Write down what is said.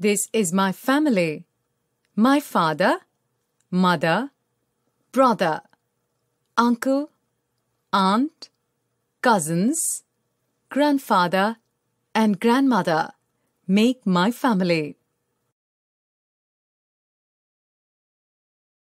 This is my family. My father, mother, brother, uncle, aunt, cousins, grandfather, and grandmother make my family.